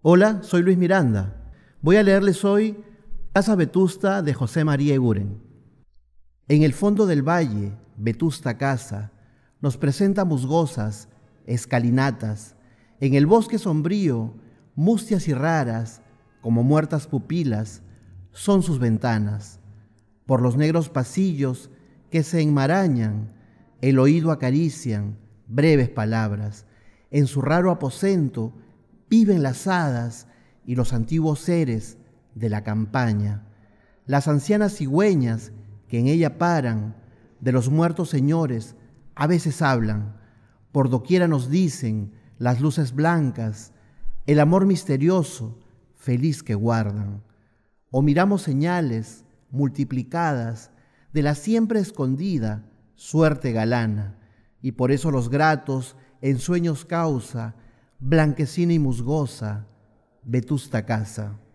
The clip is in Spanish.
Hola, soy Luis Miranda. Voy a leerles hoy Casa Vetusta de José María Eguren. En el fondo del valle, vetusta casa, nos presenta musgosas, escalinatas, en el bosque sombrío, mustias y raras, como muertas pupilas, son sus ventanas. Por los negros pasillos que se enmarañan, el oído acarician breves palabras. En su raro aposento, viven las hadas y los antiguos seres de la campaña, las ancianas cigüeñas que en ella paran, de los muertos señores, a veces hablan, por doquiera nos dicen las luces blancas, el amor misterioso, feliz que guardan, o miramos señales multiplicadas de la siempre escondida suerte galana, y por eso los gratos en sueños causa, blanquecina y musgosa, vetusta casa.